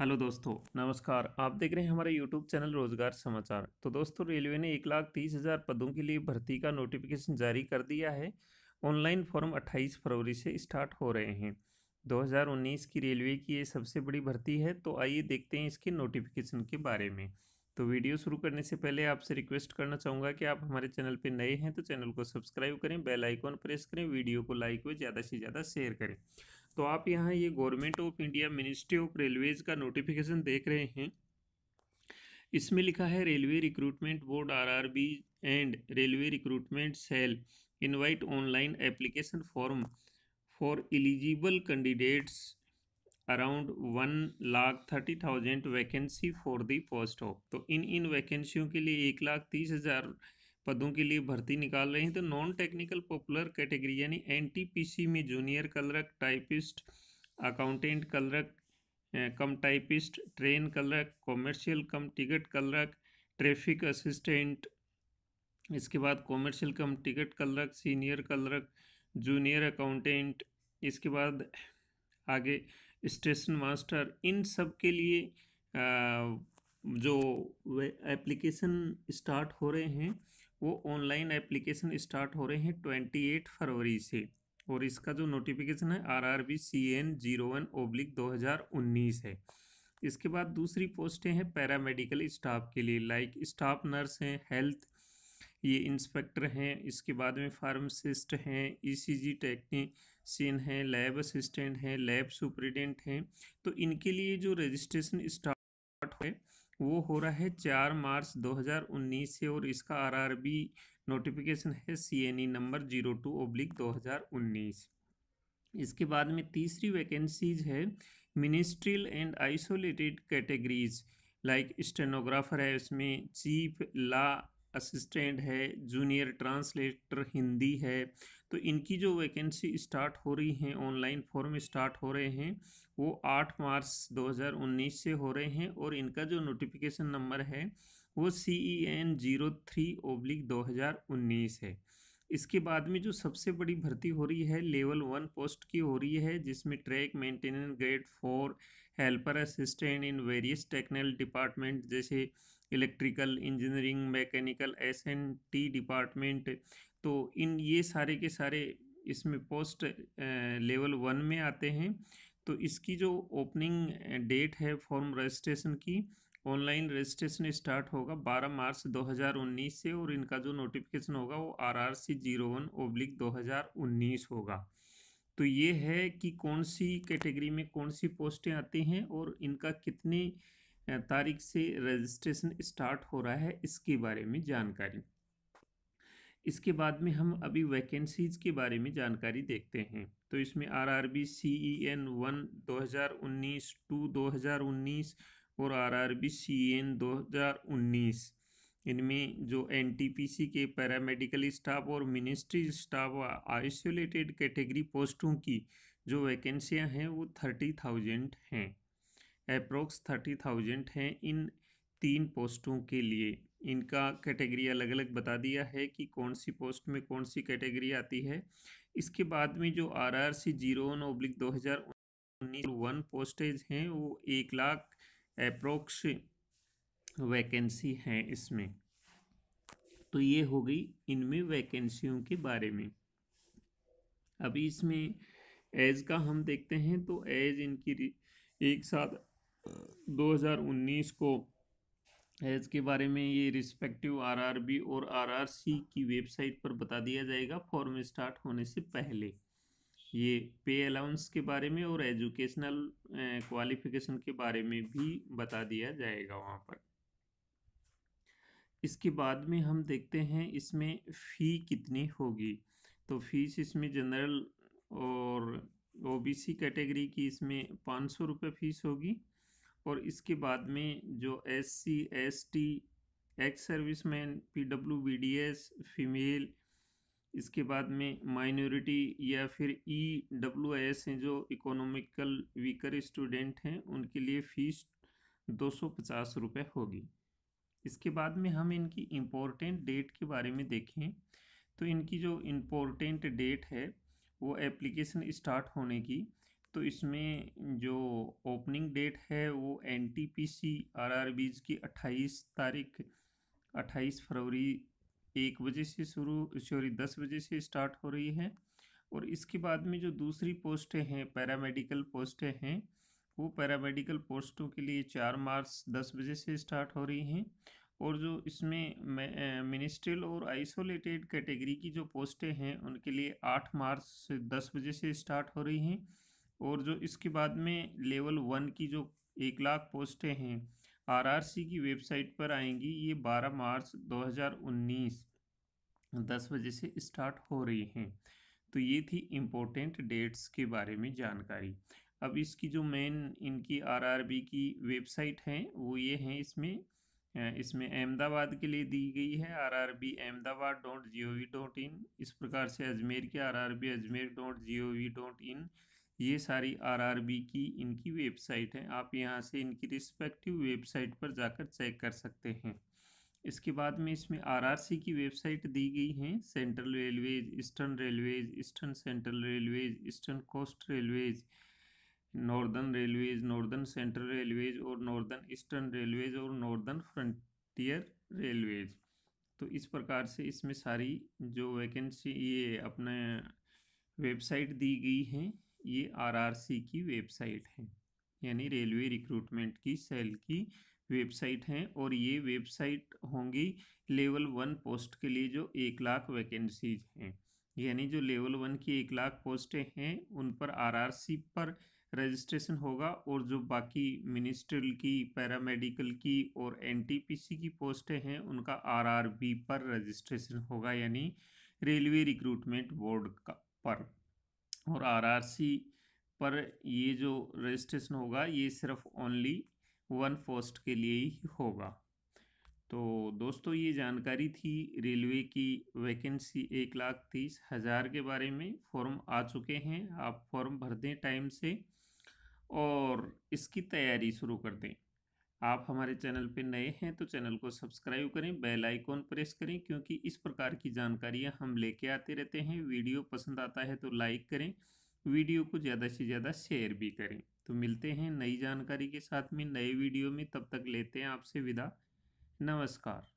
hello दोस्तों नमस्कार आप देख रहे हैं हमारे यूट्यूब चैनल रोजगार समाचार तो दोस्तों रेलवे ने एक लाख तीस हज़ार पदों के लिए भर्ती का नोटिफिकेशन जारी कर दिया है ऑनलाइन फॉर्म 28 फरवरी से स्टार्ट हो रहे हैं 2019 की रेलवे की ये सबसे बड़ी भर्ती है तो आइए देखते हैं इसके नोटिफिकेशन के बारे में तो वीडियो शुरू करने से पहले आपसे रिक्वेस्ट करना चाहूँगा कि आप हमारे चैनल पर नए हैं तो चैनल को सब्सक्राइब करें बेल आइकॉन प्रेस करें वीडियो को लाइक व ज़्यादा से ज़्यादा शेयर करें तो आप यहाँ ये government of India ministry of railways का नोटिफिकेशन देख रहे हैं इसमें लिखा है railway recruitment board RRB and railway recruitment cell invite online application form for eligible candidates around one lakh thirty thousand vacancy for the post of तो इन इन वैकेंसियों के लिए एक लाख तीस हज़ार पदों के लिए भर्ती निकाल रहे हैं तो नॉन टेक्निकल पॉपुलर कैटेगरी यानी एनटीपीसी में junior clerk typist accountant clerk cum typist train clerk commercial cum ticket clerk traffic assistant इसके बाद commercial cum ticket clerk senior clerk junior accountant इसके बाद आगे स्टेशन मास्टर इन सब के लिए आ, जो एप्लीकेशन स्टार्ट हो रहे हैं वो ऑनलाइन एप्लीकेशन स्टार्ट हो रहे हैं ट्वेंटी एट फरवरी से और इसका जो नोटिफिकेशन है R R B C N zero one oblique दो हज़ार उन्नीस है इसके बाद दूसरी पोस्टें हैं पैरामेडिकल स्टाफ के लिए लाइक स्टाफ नर्स हैं हेल्थ ये इंस्पेक्टर हैं इसके बाद में फार्मासिस्ट हैं ईसीजी टेक्नीशियन हैं लैब असिस्टेंट हैं लैब सुपरिटेंडेंट हैं तो इनके लिए जो रजिस्ट्रेशन स्टार्ट है वो हो रहा है चार मार्च 2019 से और इसका आरआरबी नोटिफिकेशन है CEN number zero two oblique दो इसके बाद में तीसरी वैकेंसीज है ministerial and isolated categories like stenographer है उसमें चीफ ला असिस्टेंट है जूनियर ट्रांसलेटर हिंदी है तो इनकी जो वैकेंसी स्टार्ट हो रही हैं ऑनलाइन फॉर्म स्टार्ट हो रहे हैं वो 8 मार्च 2019 से हो रहे हैं और इनका जो नोटिफिकेशन नंबर है वो C E N zero three oblique दो है इसके बाद में जो सबसे बड़ी भर्ती हो रही है लेवल वन पोस्ट की हो रही है जिसमें track maintenance grade four helper assistant in various technical department जैसे electrical engineering mechanical S N T department तो इन ये सारे के सारे इसमें पोस्ट लेवल वन में आते हैं तो इसकी जो ओपनिंग डेट है फॉर्म रजिस्ट्रेशन की ऑनलाइन रजिस्ट्रेशन स्टार्ट होगा 12 मार्च 2019 से और इनका जो नोटिफिकेशन होगा वो R R C zero one oblique दो होगा तो ये है कि कौन सी कैटेगरी में कौन सी पोस्टें आती हैं और इनका कितनी तारीख से रजिस्ट्रेशन स्टार्ट हो रहा है इसके बारे में जानकारी इसके बाद में हम अभी वैकेंसीज़ के बारे में जानकारी देखते हैं तो इसमें R R B C E N one दो हज़ार उन्नीस टू दो हज़ार उन्नीस और R R B C N दो हज़ार उन्नीस इनमें जो एन टी पी सी के पैरामेडिकल स्टाफ और मिनिस्ट्री स्टाफ आइसोलेटेड कैटेगरी पोस्टों की जो वैकेंसियां हैं वो थर्टी थाउजेंड हैं अप्रोक्स थर्टी थाउजेंड हैं इन तीन पोस्टों के लिए इनका कैटेगरी अलग अलग बता दिया है कि कौन सी पोस्ट में कौन सी कैटेगरी आती है इसके बाद में जो R R C zero oblique दो हज़ार उन्नीस वन पोस्टेज हैं वो एक लाख अप्रोक्स वैकेंसी हैं इसमें तो ये हो गई इनमें वैकेंसियों के बारे में अभी इसमें एज का हम देखते हैं तो एज इनकी एक साथ 2019 को हेज के बारे में ये रिस्पेक्टिव आरआरबी और आरआरसी की वेबसाइट पर बता दिया जाएगा फॉर्म स्टार्ट होने से पहले ये पे अलाउंस के बारे में और एजुकेशनल क्वालिफिकेशन के बारे में भी बता दिया जाएगा वहाँ पर इसके बाद में हम देखते हैं इसमें फ़ी कितनी होगी तो फीस इसमें जनरल और ओबीसी कैटेगरी की इसमें पाँच सौ रुपये फीस होगी और इसके बाद में जो S C S T ex serviceman P W B D S female इसके बाद में माइनॉरिटी या फिर ई डब्ल्यू एस हैं जो इकोनॉमिकल वीकर स्टूडेंट हैं उनके लिए फ़ीस दो सौ पचास रुपये होगी इसके बाद में हम इनकी इम्पोर्टेंट डेट के बारे में देखें तो इनकी जो इम्पोर्टेंट डेट है वो एप्लीकेशन स्टार्ट होने की तो इसमें जो ओपनिंग डेट है वो N T P C R R Bs की अट्ठाईस तारीख अट्ठाईस फरवरी एक बजे से शुरू सॉरी दस बजे से स्टार्ट हो रही है और इसके बाद में जो दूसरी पोस्टें हैं पैरामेडिकल पोस्टें हैं वो पैरामेडिकल पोस्टों के लिए चार मार्च दस बजे से स्टार्ट हो रही हैं और जो इसमें मिनिस्ट्रियल और आइसोलेटेड कैटेगरी की जो पोस्टें हैं उनके लिए आठ मार्च से दस बजे से स्टार्ट हो रही हैं और जो इसके बाद में लेवल वन की जो एक लाख पोस्टें हैं आरआरसी की वेबसाइट पर आएंगी ये 12 मार्च 2019 दस बजे से स्टार्ट हो रही हैं तो ये थी इम्पोर्टेंट डेट्स के बारे में जानकारी अब इसकी जो मेन इनकी आरआरबी की वेबसाइट है वो ये है इसमें इसमें अहमदाबाद के लिए दी गई है R R B Ahmedabad dot G O V dot in इस प्रकार से अजमेर के R R B Ajmer dot G O V dot in ये सारी आरआरबी की इनकी वेबसाइट है आप यहाँ से इनकी रिस्पेक्टिव वेबसाइट पर जाकर चेक कर सकते हैं इसके बाद में इसमें आरआरसी की वेबसाइट दी गई हैं central railways eastern railways eastern central railways eastern coast railways northern railways northern central railways और नॉर्दर्न ईस्टर्न रेलवेज और नॉर्दर्न फ्रंटियर रेलवेज तो इस प्रकार से इसमें सारी जो वैकेंसी ये अपने वेबसाइट दी गई हैं ये आरआरसी की वेबसाइट है यानी रेलवे रिक्रूटमेंट की सेल की वेबसाइट हैं और ये वेबसाइट होंगी लेवल वन पोस्ट के लिए जो एक लाख वैकेंसीज हैं यानी जो लेवल वन की एक लाख पोस्टें हैं उन पर आरआरसी पर रजिस्ट्रेशन होगा और जो बाकी मिनिस्ट्रल की पैरामेडिकल की और एनटीपीसी की पोस्टें हैं उनका आरआरबी पर रजिस्ट्रेशन होगा यानी रेलवे रिक्रूटमेंट बोर्ड का पर और आरआरसी पर ये जो रजिस्ट्रेशन होगा ये सिर्फ ओनली वन पोस्ट के लिए ही होगा तो दोस्तों ये जानकारी थी रेलवे की वैकेंसी एक लाख तीस हज़ार के बारे में फॉर्म आ चुके हैं आप फॉर्म भर दें टाइम से और इसकी तैयारी शुरू कर दें आप हमारे चैनल पर नए हैं तो चैनल को सब्सक्राइब करें बेल आइकॉन प्रेस करें क्योंकि इस प्रकार की जानकारियां हम लेके आते रहते हैं वीडियो पसंद आता है तो लाइक करें वीडियो को ज़्यादा से ज़्यादा शेयर भी करें तो मिलते हैं नई जानकारी के साथ में नए वीडियो में तब तक लेते हैं आपसे विदा नमस्कार